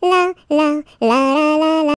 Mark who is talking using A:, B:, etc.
A: la